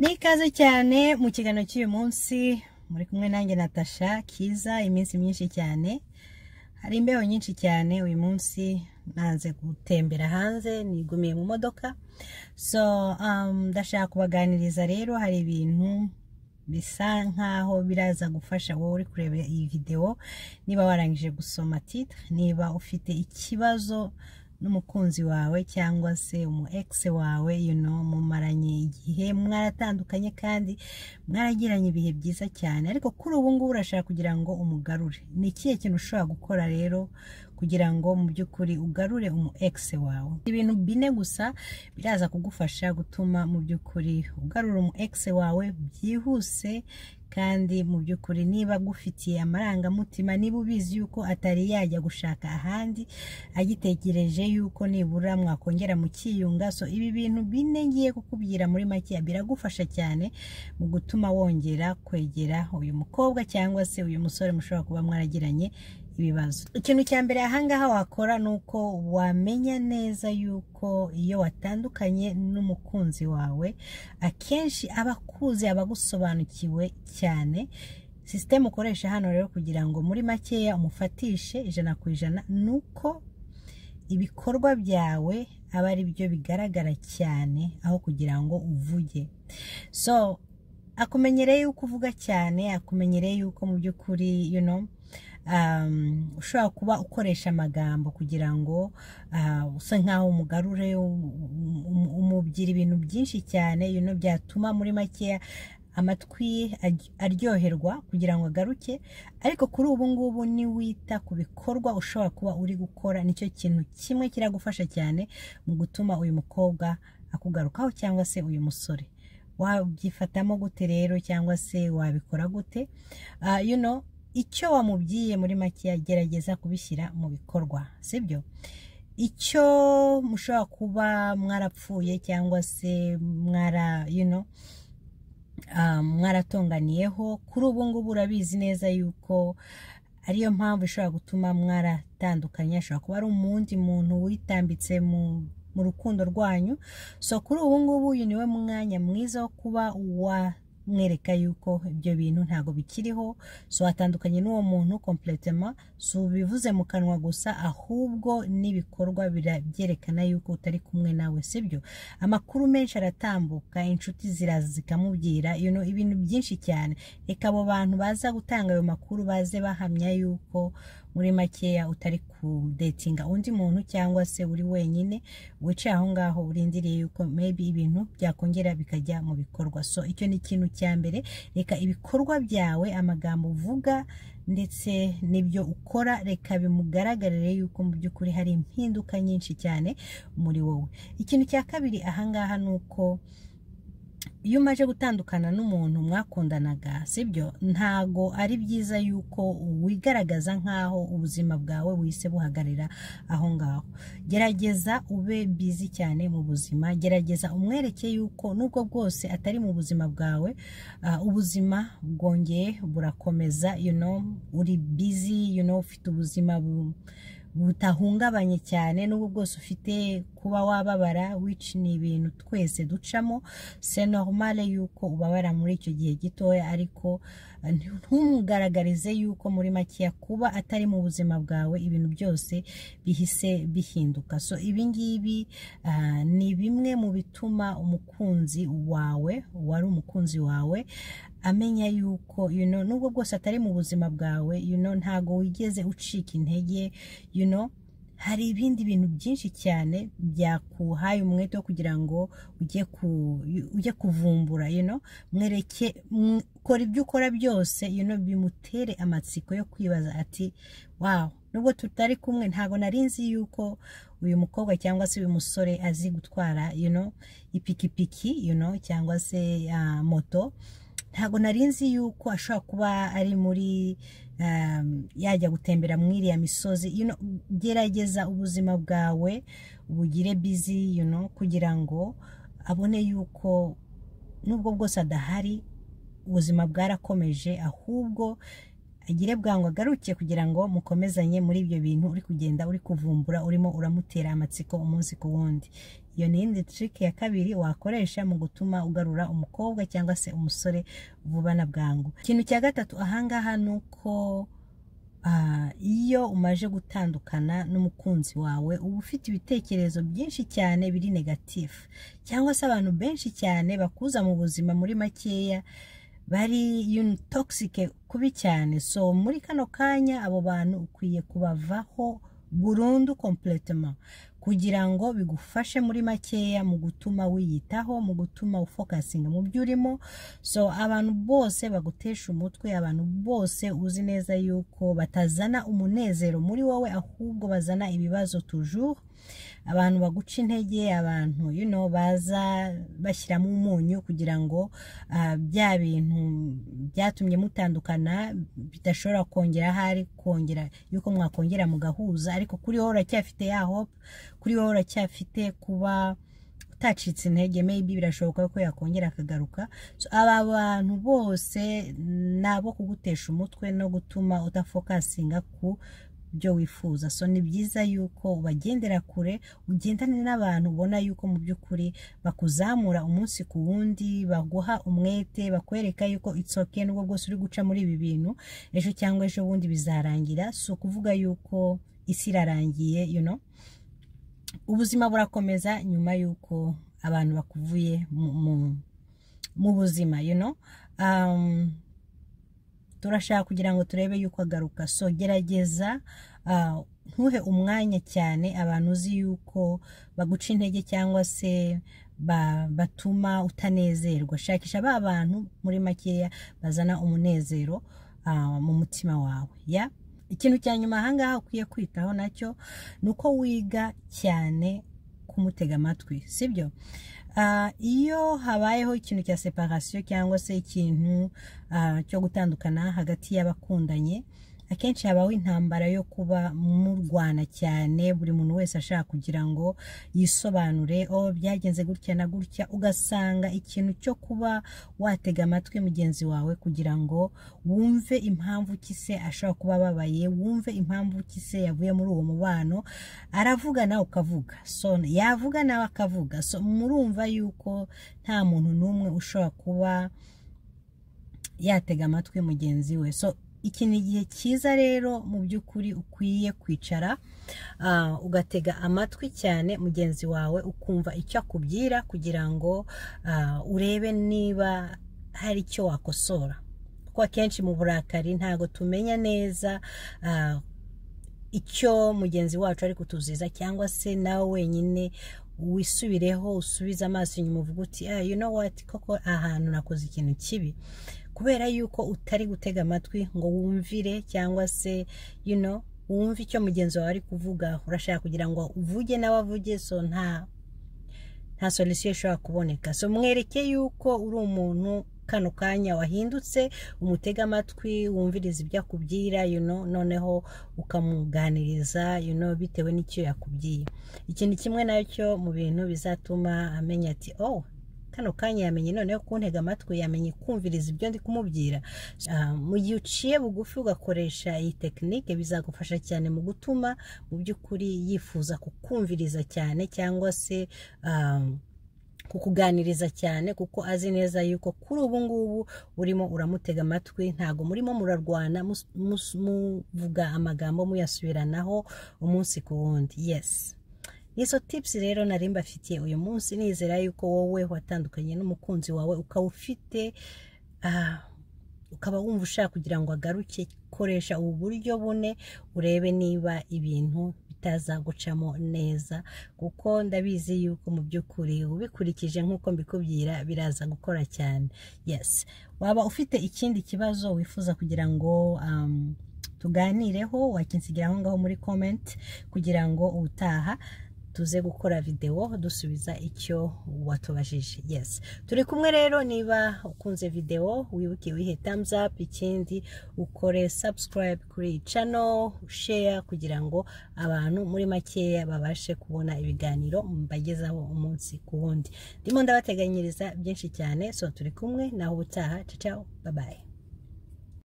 ni ikaze cyane mu kiganiro cy'uyu munsi muri kumwe nanjye natasha kiza iminsi myinshi cyane hari imbeho nyinshi cyane uyu munsi nanze gutembera hanze nigumiye mu modoka so um, ndashaka kubaganiriza rero hari ibintu bisa nkaho biraza gufasha wowe uri kureba iyi videwo niba warangije gusoma titire niba ufite ikibazo n'umukunzi wawe cyangwa se umu egisi wawe know mumaranye igihe mwaratandukanye kandi mwaragiranye ibihe byiza cyane ariko kuri ubu ngubu urashaka kugira ngo umugarure ni ikihe kintu ushobora gukora rero kugira ngo mu by'ukuri ugarure umu egisi wawe ibintu bine gusa biraza kugufasha gutuma mu by'ukuri ugarura umu egisi wawe byihuse kandi mu by'ukuri niba gufitiye amarangamutima niba ubizi yuko atari yajya gushaka ahandi agitekereje yuko nibura mwakongera mukiyunga so ibi bintu bine ngiye kukubwira muri make biragufasha cyane mu gutuma wongera kwegera uyu mukobwa cyangwa se uyu musore mushobora kuba mwaragiranye ibibazo ikintu cya mbere ahangaha wakora ni uko wamenya neza yuko iyo watandukanye n'umukunzi wawe akenshi aba akuzi aba agusobanukiwe cyane sisiteme ukoresha hano rero kugira ngo muri makeya umufatishe ijana ku ijana ni uko ibikorwa byawe aba ari byo bigaragara cyane aho kugira ngo uvuge so akumenyereye yuko uvuga cyane akumenyereye yuko mu by'ukuri you know Um, ushobora kuba ukoresha amagambo kugira ngo uh, usa nk'aho umugarure um, um, umubwira ibintu byinshi cyane ibintu byatuma muri makeya amatwi aryoherwa kugira ngo agaruke ariko kuri ubu ngubu niwita ku bikorwa ushobora kuba uri gukora nicyo kintu kimwe kiragufasha cyane mu gutuma uyu mukobwa akugarukaho cyangwa se uyu musore wabyifatamo gute rero cyangwa se wabikora gute uh, you know icyo wamubwiye muri makeya gerageza kubishyira mu bikorwa sibyo icyo mushobora kuba mwarapfuye cyangwa se mwara yuno um, mwaratonganiyeho kuri ubu ngubu urabizi neza yuko ariyo mpamvu ishobora gutuma mwaratandukanye ashobora kuba ari umundi muntu witambitse mu mu rukundo rwanyu so kuri ubu ngubu uyu niwe mwanya mwiza wo kuba wa mwereka yuko ibyo bintu ntabwo bikiriho so watandukanye n'uwo muntu kompuretema si ubivuze mu kanwa gusa ahubwo n'ibikorwa birabyerekana yuko utari kumwe nawe si sibyo amakuru menshi aratambuka inshuti ziraza zikamubwira ibintu byinshi cyane reka abo bantu baza gutanga ayo makuru baze bahamya yuko muri makeya utari kudetinga undi muntu cyangwa se uri wenyine wicaye aho ngaho urindiriye yuko maybe ibintu byakongera bikajya mu bikorwa so icyo ni ikintu cya mbere reka ibikorwa byawe amagambo uvuga ndetse n'ibyo ukora reka bimugaragarire yuko mu by'ukuri hari impinduka nyinshi cyane muri wowe ikintu cya kabiri ahangaha ni uko iyo umaje gutandukana n'umuntu mwakundanaga sibyo ntago ari byiza yuko wigaragaza nk'aho ubuzima bwawe wise buhagarira aho ngaho gerageza ube bizi cyane mu buzima gerageza umwereke yuko nubwo bwose atari mu buzima bwawe uh, ubuzima bwongeye burakomeza you know uri bizi you know ufite ubuzima butahungabanye cyane n'ubwo bwose ufite kuba wababara which ni ibintu twese ducamo se normale yuko ubabara muri icyo gihe gitoya ariko ntumugaragarize yuko muri makeya kuba atari mu buzima bwawe ibintu byose bihise bihinduka so ibi ngibi ah, ni bimwe mu bituma umukunzi wawe wari umukunzi wawe amenya yuko nubwo bwose atari mu buzima bwawe ntago wigeze ucika intege you know hari ibindi bintu byinshi cyane byakuhaye umwete wo kugira ngo ujye ujye kuvumbura you mwereke kora ibyo ukora byose you know bimutere amatsiko yo kwibaza ati wawu nubwo tutari kumwe ntabwo nari nzi yuko uyu mukobwa cyangwa se uyu musore azi gutwara you know ipikipiki you know cyangwa se ah, moto ntabwo nari nzi yuko ashobora kuba ari muri ehm, yajya gutembera muri iriya misozi gerageza ubuzima bwawe bugire bizi kugira ngo abone yuko nubwo bwose adahari ubuzima bwarakomeje ahubwo agire bwangu agaruke kugira ngo mukomezanye muri ibyo bintu uri kugenda uri kuvumbura urimo uramutera amatsiko umunsi ku wundi iyo ni iyindi tirike ya kabiri wakoresha mu gutuma ugarura umukobwa cyangwa se umusore vuba na bwangu ikintu cya gatatu ahangaha ni uko ah, iyo umaje gutandukana n'umukunzi wawe uba ufite ibitekerezo byinshi cyane biri negatifu cyangwa se abantu benshi cyane bakuza mu buzima muri makeya bari intoxike kubi cyane so muri kano kanya abo bantu ukwiye kubavaho burundu kompletema kugira ngo bigufashe muri makeya mu gutuma wiyitaho mu gutuma ufokasinga mu byo urimo so abantu bose bagutesha umutwe abantu bose uzi neza yuko batazana umunezero muri wowe ahubwo bazana ibibazo tujuru abantu baguca intege abantu you know baza bashyiramo umunyu kugira ngo ah, bya bintu byatumye mutandukana bidashobora kongera ahari kongera yuko mwakongera mugahuza ariko kuri wowe uracyafite ya hope kuri wowe uracyafite kuba utacitse intege maybe birashoboka ko yakongera akagaruka aba bantu bose ni abo kugutesha umutwe no gutuma udafokasinga ku ibyo wifuza so ni byiza yuko ubagendera kure ugendane n'abantu ubona yuko mu by'ukuri bakuzamura umunsi ku wundi baguha umwete bakwereka yuko itsoke n'ubwo bwose uri guca muri ibi bintu ejo cyangwa ejo bundi bizarangira si ukuvuga yuko isi irarangiye you know ubuzima burakomeza nyuma y'uko abantu bakuvuye mu buzima you know um, turashaka kugira ngo turebe yuko agaruka so gerageza uh, ntuhe umwanya cyane abantu uzi yuko baguca intege cyangwa se batuma utanezerwa shakisha ba bantu muri makeya bazana umunezero uh, mu mutima wawe ya ikintu cya nyuma ahangaha ukwiye kwitaho nacyo ni uko wiga cyane kumutega amatwi sibyo Ah, iyo habayeho ikintu cya separasiyo cyangwa se ikintu ah, cyo gutandukana hagati y'abakundanye akenshi habaho intambara yo kuba murwana cyane buri muntu wese ashaka kugira ngo yisobanure o byagenze gutya na gutya ugasanga ikintu cyo kuba watega amatwi mugenzi wawe kugira ngo wumve impamvu kise se ashobora kuba ababaye wumve impamvu kise yavuye muri uwo mubano aravuga nawe ukavuga so yavuga nawe akavuga so murumva yuko nta muntu n'umwe ushobora kuba yatega amatwi mugenzi we so iki ni igihe cyiza rero mu by'ukuri ukwiye kwicara ah, ugatega amatwi cyane mugenzi wawe ukumva icyo akubwira kugira ngo ah, urebe niba hari icyo wakosora kuko akenshi mu burakari ntago tumenya neza ah, icyo mugenzi wacu ari kutuziza cyangwa se nawe wenyine wisubireho usubize amaso inyuma uvuga uti eh, you know what koko ahantu nakoze ikintu kibi kubera yuko utari gutega amatwi ngo wumvire cyangwa se you know wumve icyo mugenzi wawe ari kuvuga urashaka kugira ngo uvuge nawe avuge so nta nta solisiyo ishobora kuboneka so mwereke yuko uri umuntu kano kanya wahindutse umutega amatwi wumviriza ibyo akubwira noneho ukamuganiriza bitewe n'icyo yakubwiye ikintu kimwe cyo mu bintu bizatuma amenya ati oh kano kanya yamenye noneho kuntega amatwi yamenye kumviriza ibyo ndi kumubwira ah, mu gihe uciye bugufi ugakoresha iyi tekinike bizagufasha cyane mu gutuma mu by'ukuri yifuza kukumviriza cyane cyangwa se ah, kukuganiriza cyane kuko azi neza yuko kuri ubu ngubu urimo uramutega amatwi ntabwo murimo murarwana muvuga amagambo muyasubiranaho umunsi ku wundi yesi izo tipusi rero nari mbafitiye uyu munsi nizera yuko wowe watandukanye n'umukunzi wawe ukaba ufite ah, ukaba wumva ushaka kugira ngo agaruke koresha ubu buryo bune urebe niba ibintu itazagucamo neza kuko ndabizi yuko mu by'ukuri ubikurikije nk'uko mbikubwira biraza gukora cyane yesi waba ufite ikindi kibazo wifuza kugira ngo um, tuganireho wakinsigiraho ngaho muri komenti kugira ngo ubutaha tuze gukora videwo dusubiza icyo watubajije Yes turi kumwe rero niba ukunze videwo wibuke wihe thumbs up ikindi ukore subscribe kuri iyi channel share kugira ngo abantu muri makeya babashe kubona ibiganiro mbagezaho umunsi ku wundi ndimo ndabateganyiriza byinshi cyane so turi kumwe naho ubutaha ciao bye bye